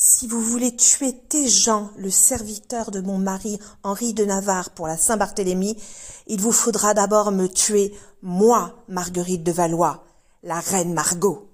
Si vous voulez tuer Téjean, le serviteur de mon mari Henri de Navarre pour la Saint-Barthélemy, il vous faudra d'abord me tuer, moi, Marguerite de Valois, la reine Margot.